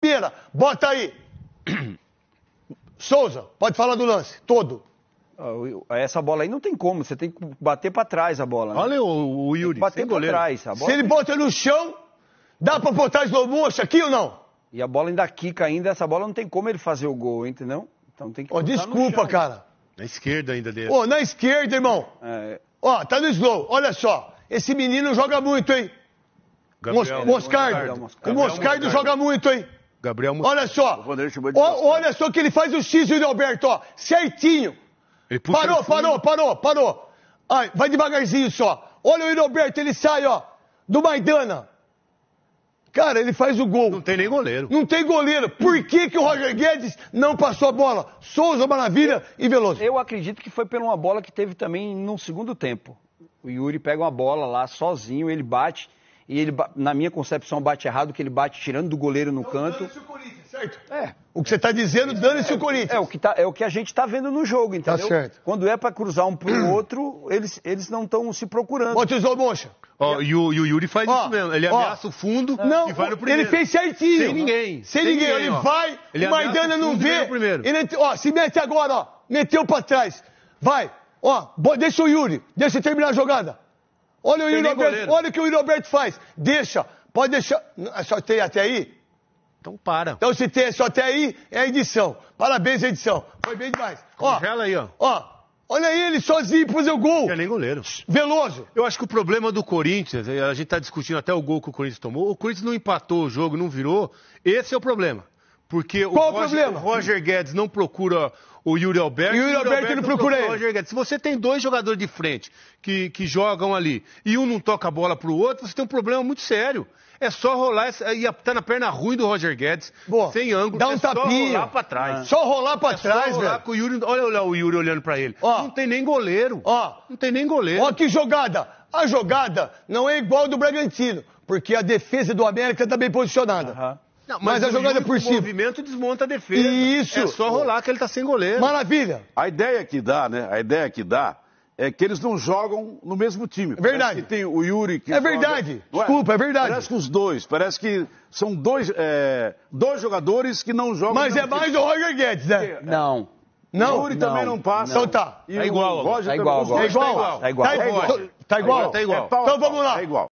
Pira, bota aí. Souza, pode falar do lance todo. Ah, essa bola aí não tem como, você tem que bater para trás a bola. Né? Olha o, o Yuri, bater para trás. A bola Se ele bota no chão, dá para botar eslomoço aqui ou não? E a bola ainda quica ainda, essa bola não tem como ele fazer o gol, entendeu? Então tem que oh, Desculpa, cara. Na esquerda ainda dele. Ô, oh, na esquerda, irmão. É. Ó, oh, tá no slow, olha só. Esse menino joga muito, hein? Gabriel, Mos Moscardo. Moscardo. O Moscardo, Moscardo joga muito, hein? Gabriel Mussum. Olha só. O, olha só que ele faz o X de Alberto, ó. Certinho. parou, parou, parou, parou. Ai, vai devagarzinho só. Olha o Roberto, ele sai, ó, do Maidana. Cara, ele faz o gol. Não tem nem goleiro. Não tem goleiro. Por que, que o Roger Guedes não passou a bola? Souza, Maravilha eu, e Veloso. Eu acredito que foi pela uma bola que teve também no segundo tempo. O Yuri pega uma bola lá sozinho, ele bate e ele, na minha concepção, bate errado, que ele bate tirando do goleiro no então, canto. Dane-se o Corinthians, certo? É. O que você está dizendo, dane-se é, o Corinthians. É, o que tá, é o que a gente está vendo no jogo, entendeu? Tá certo. Quando é para cruzar um para o outro, eles, eles não estão se procurando. Botizou Moncha. Ó, oh, e, o, e o Yuri faz oh, isso mesmo. Ele ameaça o fundo não, e vai no primeiro. Ele fez certinho. Sem ninguém. Sem, ninguém. ninguém. Ele ó. vai, ele o Maidana não vê. Primeiro. Ele, ó, se mete agora, ó. Meteu para trás. Vai. Ó, deixa o Yuri. Deixa ele terminar a jogada. Olha o Alberto, olha o que o Alberto faz. Deixa, pode deixar. Só tem até aí? Então para. Então se tem só até aí, é a edição. Parabéns, edição. Foi bem demais. Congela ó, aí, ó. Ó. Olha aí, ele sozinho pra fazer o gol. Não é nem goleiro. Veloso. Eu acho que o problema do Corinthians, a gente tá discutindo até o gol que o Corinthians tomou, o Corinthians não empatou o jogo, não virou. Esse é o problema. Porque Qual o, Roger, o, o Roger Guedes não procura o Yuri Alberto. Yuri, Yuri Alberto, Alberto não procura ele. Se você tem dois jogadores de frente que, que jogam ali e um não toca a bola para o outro, você tem um problema muito sério. É só rolar e tá na perna ruim do Roger Guedes, Boa, sem ângulo. Dá é um é tapinha. Só rolar para é trás. Só rolar para é trás, só rolar velho. Com o Yuri, olha, olha o Yuri olhando para ele. Ó, não tem nem goleiro. Ó, não tem nem goleiro. Ó que jogada. A jogada não é igual do Bragantino, porque a defesa do América está bem posicionada. Aham. Não, mas, mas a é jogada por cima. O movimento desmonta a defesa. Isso. É só rolar que ele está sem goleiro. Maravilha. A ideia que dá, né? A ideia que dá é que eles não jogam no mesmo time. É verdade. tem o Yuri que. É joga... verdade. Desculpa, é verdade. Parece que os dois. Parece que são dois, é... dois jogadores que não jogam. Mas é mais time. o Roger Guedes, né? É. Não. Não. O Yuri não. também não passa. Então tá. E é igual. O Roger tá igual, também. Tá igual. É igual. Tá igual. Tá igual. Tá igual. Tá igual. Então vamos lá. É igual.